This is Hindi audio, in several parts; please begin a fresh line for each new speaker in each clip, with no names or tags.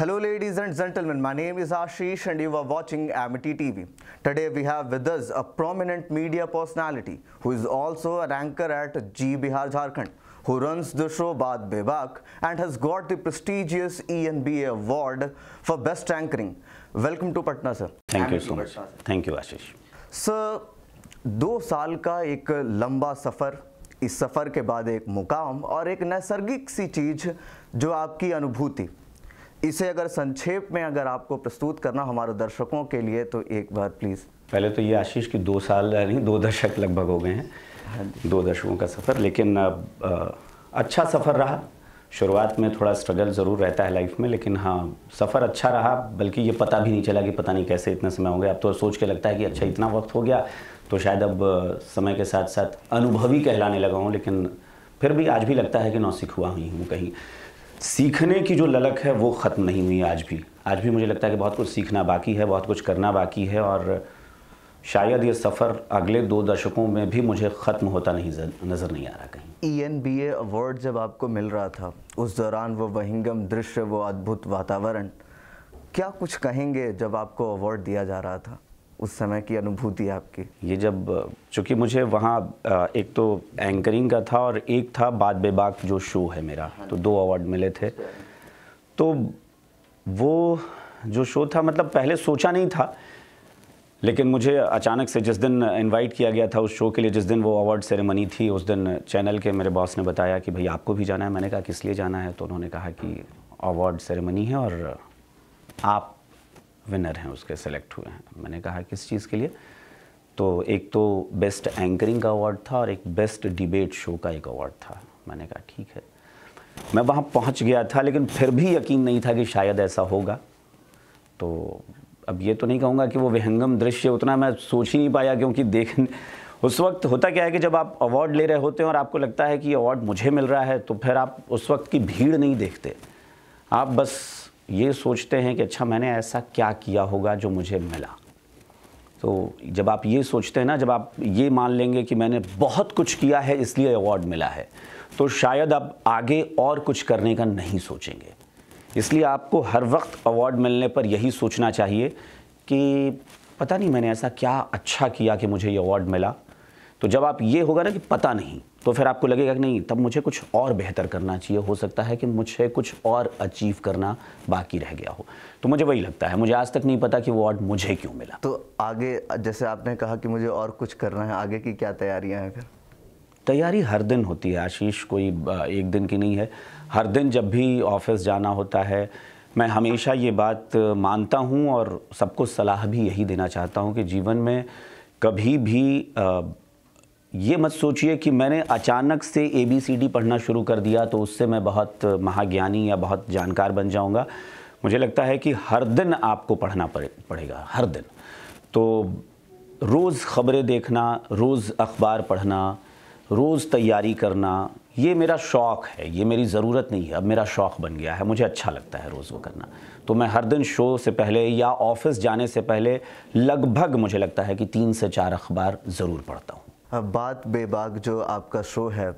Hello ladies and gentlemen, my name is Ashish and you are watching Amity TV. Today we have with us a prominent media personality who is also an anchor at G Bihar Jharkhand who runs the show Baad Bebak and has got the prestigious ENBA award for best anchoring. Welcome to Patna sir. Thank you so much. Thank you Ashish. Sir, दो साल का एक लंबा सफ़र इस सफ़र के बाद एक मुकाम और एक नैसर्गिक सी चीज़ जो आपकी अनुभूति इसे अगर संक्षेप में अगर आपको प्रस्तुत करना हमारे दर्शकों के लिए तो एक बार प्लीज़ पहले तो ये आशीष की दो साल नहीं दो दशक लगभग हो गए हैं हाँ दो दशकों का सफ़र
लेकिन आ, अच्छा सफ़र रहा शुरुआत में थोड़ा स्ट्रगल ज़रूर रहता है लाइफ में लेकिन हाँ सफ़र अच्छा रहा बल्कि ये पता भी नहीं चला कि पता नहीं कैसे इतना समय हो गया अब तो सोच के लगता है कि अच्छा इतना वक्त हो गया तो शायद अब समय के साथ साथ अनुभवी कहलाने लगा हूँ लेकिन फिर भी आज भी लगता है कि नौसिख हुआ ही हूँ कहीं सीखने की जो ललक है वो ख़त्म नहीं हुई आज भी आज भी मुझे लगता है कि बहुत कुछ सीखना बाकी है बहुत कुछ करना बाकी है और शायद ये सफ़र अगले दो दशकों में भी मुझे ख़त्म होता नहीं नज़र नहीं आ रहा
कहीं E N B A award जब आपको मिल रहा था उस दौरान वो वहिंगम दृश्य वो अद्भुत वातावरण क्या कुछ कहेंगे जब आपको अवार्ड दिया जा रहा था उस समय की अनुभूति आपकी ये जब चूँकि मुझे वहाँ एक तो एंकरिंग का था
और एक था बाद बेबाक जो शो है मेरा हाँ तो दो अवार्ड मिले थे तो वो जो शो था मतलब पहले सोचा नहीं था लेकिन मुझे अचानक से जिस दिन इनवाइट किया गया था उस शो के लिए जिस दिन वो अवार्ड सेरेमनी थी उस दिन चैनल के मेरे बॉस ने बताया कि भाई आपको भी जाना है मैंने कहा किस लिए जाना है तो उन्होंने कहा कि अवार्ड सेरेमनी है और आप विनर हैं उसके सेलेक्ट हुए हैं मैंने कहा किस चीज़ के लिए तो एक तो बेस्ट एंकरिंग का अवार्ड था और एक बेस्ट डिबेट शो का एक अवार्ड था मैंने कहा ठीक है मैं वहाँ पहुँच गया था लेकिन फिर भी यकीन नहीं था कि शायद ऐसा होगा तो अब ये तो नहीं कहूँगा कि वो विहंगम दृश्य उतना मैं सोच ही नहीं पाया क्योंकि देख उस वक्त होता क्या है कि जब आप अवार्ड ले रहे होते हैं और आपको लगता है कि अवार्ड मुझे मिल रहा है तो फिर आप उस वक्त की भीड़ नहीं देखते आप बस ये सोचते हैं कि अच्छा मैंने ऐसा क्या किया होगा जो मुझे मिला तो जब आप ये सोचते हैं ना जब आप ये मान लेंगे कि मैंने बहुत कुछ किया है इसलिए अवार्ड मिला है तो शायद आप आगे और कुछ करने का नहीं सोचेंगे इसलिए आपको हर वक्त अवार्ड मिलने पर यही सोचना चाहिए कि पता नहीं मैंने ऐसा क्या अच्छा किया कि मुझे ये अवार्ड मिला तो जब आप ये होगा ना कि पता नहीं तो फिर आपको लगेगा कि नहीं तब मुझे कुछ और बेहतर करना चाहिए हो सकता है कि मुझे कुछ और अचीव करना
बाकी रह गया हो तो मुझे वही लगता है मुझे आज तक नहीं पता कि वो अवार्ड मुझे क्यों मिला तो आगे जैसे आपने कहा कि मुझे और कुछ करना है आगे की क्या तैयारियाँ हैं फिर तैयारी हर दिन
होती है आशीष कोई एक दिन की नहीं है हर दिन जब भी ऑफिस जाना होता है मैं हमेशा ये बात मानता हूँ और सबको सलाह भी यही देना चाहता हूँ कि जीवन में कभी भी ये मत सोचिए कि मैंने अचानक से ए बी सी डी पढ़ना शुरू कर दिया तो उससे मैं बहुत महाज्ञानी या बहुत जानकार बन जाऊंगा मुझे लगता है कि हर दिन आपको पढ़ना पड़े पड़ेगा हर दिन तो रोज़ ख़बरें देखना रोज़ अखबार पढ़ना रोज़ तैयारी करना ये मेरा शौक़ है ये मेरी ज़रूरत नहीं है अब मेरा शौक़ बन गया है मुझे अच्छा लगता है रोज़ वो करना तो मैं हर दिन शो से पहले या ऑफ़िस जाने से पहले लगभग मुझे लगता है कि तीन से चार अखबार ज़रूर पढ़ता हूँ
हाँ, बात बेबाग जो आपका शो है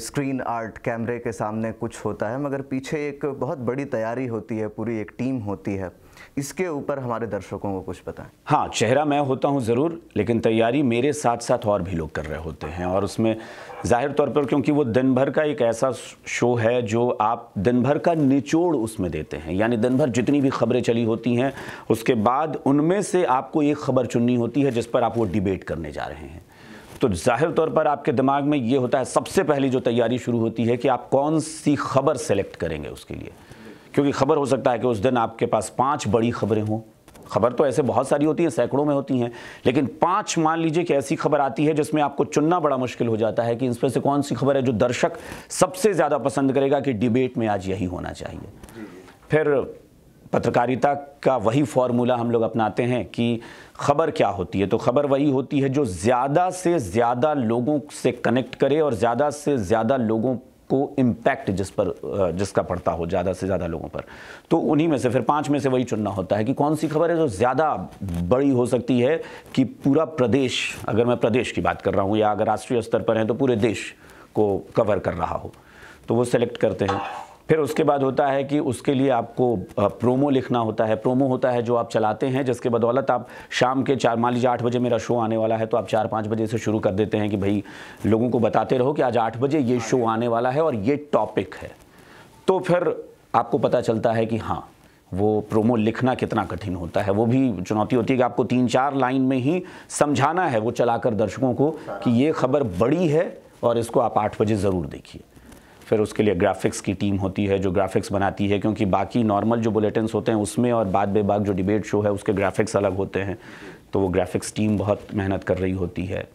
स्क्रीन आर्ट कैमरे के सामने कुछ होता है मगर पीछे एक बहुत बड़ी तैयारी होती है पूरी एक टीम होती है इसके ऊपर हमारे दर्शकों को कुछ बताएं
हाँ चेहरा मैं होता हूँ ज़रूर लेकिन तैयारी मेरे साथ साथ और भी लोग कर रहे होते हैं और उसमें ज़ाहिर तौर पर क्योंकि वो दिन भर का एक ऐसा शो है जो आप दिन भर का निचोड़ उसमें देते हैं यानी दिन भर जितनी भी खबरें चली होती हैं उसके बाद उनमें से आपको एक खबर चुननी होती है जिस पर आप वो डिबेट करने जा रहे हैं तो जाहिर तौर पर आपके दिमाग में ये होता है सबसे पहली जो तैयारी शुरू होती है कि आप कौन सी खबर सेलेक्ट करेंगे उसके लिए क्योंकि खबर हो सकता है कि उस दिन आपके पास पांच बड़ी खबरें हों खबर तो ऐसे बहुत सारी होती हैं सैकड़ों में होती हैं लेकिन पांच मान लीजिए कि ऐसी खबर आती है जिसमें आपको चुनना बड़ा मुश्किल हो जाता है कि इसमें से कौन सी खबर है जो दर्शक सबसे ज़्यादा पसंद करेगा कि डिबेट में आज यही होना चाहिए फिर पत्रकारिता का वही फॉर्मूला हम लोग अपनाते हैं कि खबर क्या होती है तो खबर वही होती है जो ज़्यादा से ज़्यादा लोगों से कनेक्ट करे और ज़्यादा से ज़्यादा लोगों को इम्पैक्ट जिस पर जिसका पड़ता हो ज़्यादा से ज़्यादा लोगों पर तो उन्हीं में से फिर पाँच में से वही चुनना होता है कि कौन सी खबर है जो ज़्यादा बड़ी हो सकती है कि पूरा प्रदेश अगर मैं प्रदेश की बात कर रहा हूँ या अगर राष्ट्रीय स्तर पर हैं तो पूरे देश को कवर कर रहा हो तो वो सेलेक्ट करते हैं फिर उसके बाद होता है कि उसके लिए आपको प्रोमो लिखना होता है प्रोमो होता है जो आप चलाते हैं जिसके बदौलत आप शाम के चार मान लीजिए आठ बजे मेरा शो आने वाला है तो आप चार पाँच बजे से शुरू कर देते हैं कि भाई लोगों को बताते रहो कि आज आठ बजे ये शो आने वाला है और ये टॉपिक है तो फिर आपको पता चलता है कि हाँ वो प्रोमो लिखना कितना कठिन होता है वो भी चुनौती होती है कि आपको तीन चार लाइन में ही समझाना है वो चलाकर दर्शकों को कि ये खबर बड़ी है और इसको आप आठ बजे ज़रूर देखिए फिर उसके लिए ग्राफिक्स की टीम होती है जो ग्राफिक्स बनाती है क्योंकि बाकी नॉर्मल जो बुलेटिन होते हैं उसमें और बाद बेबाग जो डिबेट शो है उसके ग्राफिक्स अलग होते हैं तो वो ग्राफिक्स टीम बहुत मेहनत कर रही होती है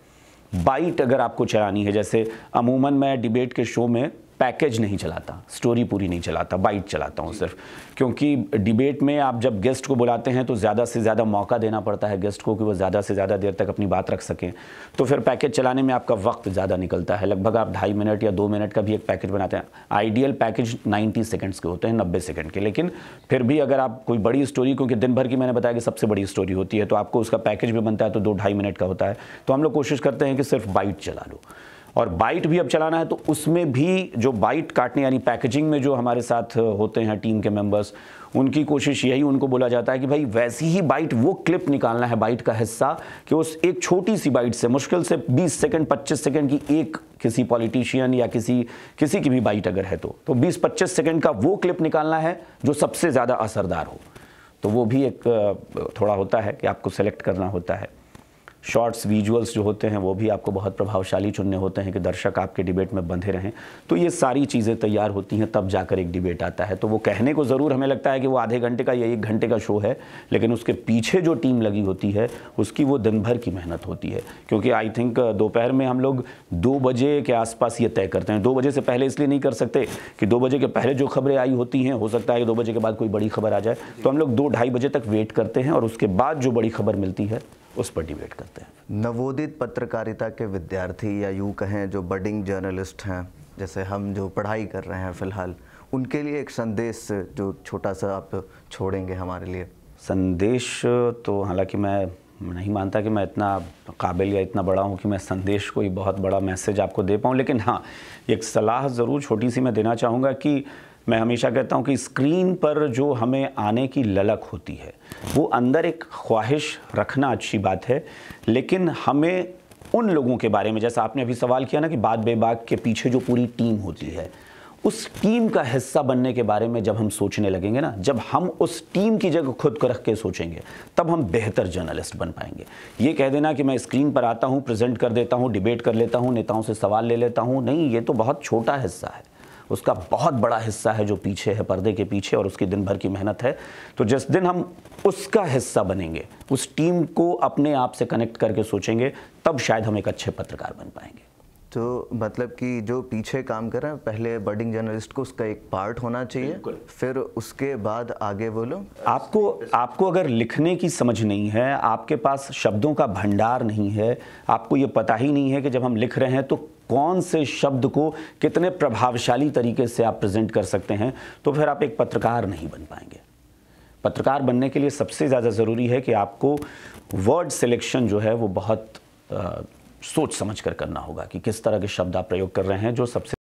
बाइट अगर आपको चलानी है जैसे अमूमन मैं डिबेट के शो में पैकेज नहीं चलाता स्टोरी पूरी नहीं चलाता बाइट चलाता हूँ सिर्फ क्योंकि डिबेट में आप जब गेस्ट को बुलाते हैं तो ज़्यादा से ज़्यादा मौका देना पड़ता है गेस्ट को कि वो ज़्यादा से ज़्यादा देर तक अपनी बात रख सकें तो फिर पैकेज चलाने में आपका वक्त ज़्यादा निकलता है लगभग आप ढाई मिनट या दो मिनट का भी एक पैकेज बनाते हैं आइडियल पैकेज नाइन्टी सेकेंड्स के होते हैं नब्बे सेकेंड के लेकिन फिर भी अगर आप कोई बड़ी स्टोरी क्योंकि दिन भर की मैंने बताया कि सबसे बड़ी स्टोरी होती है तो आपको उसका पैकेज भी बनता है तो दो ढाई मिनट का होता है तो हम लोग कोशिश करते हैं कि सिर्फ बाइट चला लो और बाइट भी अब चलाना है तो उसमें भी जो बाइट काटने यानी पैकेजिंग में जो हमारे साथ होते हैं टीम के मेंबर्स उनकी कोशिश यही उनको बोला जाता है कि भाई वैसी ही बाइट वो क्लिप निकालना है बाइट का हिस्सा कि उस एक छोटी सी बाइट से मुश्किल से 20 सेकंड 25 सेकंड की एक किसी पॉलिटिशियन या किसी किसी की भी बाइट अगर है तो, तो 20-25 सेकंड का वो क्लिप निकालना है जो सबसे ज़्यादा असरदार हो तो वो भी एक थोड़ा होता है कि आपको सेलेक्ट करना होता है शॉर्ट्स विजुअल्स जो होते हैं वो भी आपको बहुत प्रभावशाली चुनने होते हैं कि दर्शक आपके डिबेट में बंधे रहें तो ये सारी चीज़ें तैयार होती हैं तब जाकर एक डिबेट आता है तो वो कहने को ज़रूर हमें लगता है कि वो आधे घंटे का या एक घंटे का शो है लेकिन उसके पीछे जो टीम लगी होती है उसकी वो दिन भर की मेहनत होती है क्योंकि आई थिंक दोपहर में हम लोग दो बजे के आसपास ये तय करते हैं दो बजे से पहले इसलिए नहीं कर सकते कि दो बजे के पहले जो खबरें आई होती हैं हो सकता है कि दो बजे के बाद कोई बड़ी खबर आ जाए तो हम लोग दो ढाई बजे तक वेट करते हैं और उसके बाद जो बड़ी खबर मिलती है उस पर
डिबेट करते हैं नवोदित पत्रकारिता के विद्यार्थी या यूँ कहें जो बडिंग जर्नलिस्ट हैं जैसे हम जो पढ़ाई कर रहे हैं फ़िलहाल उनके लिए एक संदेश जो छोटा सा आप छोड़ेंगे हमारे लिए संदेश तो हालांकि मैं नहीं मानता कि
मैं इतना काबिल या इतना बड़ा हूँ कि मैं संदेश कोई बहुत बड़ा मैसेज आपको दे पाऊँ लेकिन हाँ एक सलाह ज़रूर छोटी सी मैं देना चाहूँगा कि मैं हमेशा कहता हूँ कि स्क्रीन पर जो हमें आने की ललक होती है वो अंदर एक ख्वाहिश रखना अच्छी बात है लेकिन हमें उन लोगों के बारे में जैसा आपने अभी सवाल किया ना कि बाद बेबाक के पीछे जो पूरी टीम होती है उस टीम का हिस्सा बनने के बारे में जब हम सोचने लगेंगे ना जब हम उस टीम की जगह खुद को रख के सोचेंगे तब हम बेहतर जर्नलिस्ट बन पाएंगे ये कह देना कि मैं स्क्रीन पर आता हूँ प्रेजेंट कर देता हूँ डिबेट कर लेता हूँ नेताओं से सवाल ले लेता हूँ नहीं ये तो बहुत छोटा हिस्सा है उसका बहुत बड़ा हिस्सा है जो पीछे है पर्दे के पीछे और उसकी दिन भर की मेहनत है तो जिस दिन हम उसका हिस्सा बनेंगे उस टीम को अपने आप से कनेक्ट करके सोचेंगे तब शायद हम एक अच्छे पत्रकार बन पाएंगे
तो मतलब कि जो पीछे काम कर रहे हैं पहले बर्डिंग जर्नलिस्ट को उसका एक पार्ट होना चाहिए फिर उसके बाद आगे बोलो
आपको आपको अगर लिखने की समझ नहीं है आपके पास शब्दों का भंडार नहीं है आपको ये पता ही नहीं है कि जब हम लिख रहे हैं तो कौन से शब्द को कितने प्रभावशाली तरीके से आप प्रेजेंट कर सकते हैं तो फिर आप एक पत्रकार नहीं बन पाएंगे पत्रकार बनने के लिए सबसे ज़्यादा ज़रूरी है कि आपको वर्ड सिलेक्शन जो है वो बहुत आ, सोच समझ कर करना होगा कि किस तरह के शब्द आप प्रयोग कर रहे हैं जो सबसे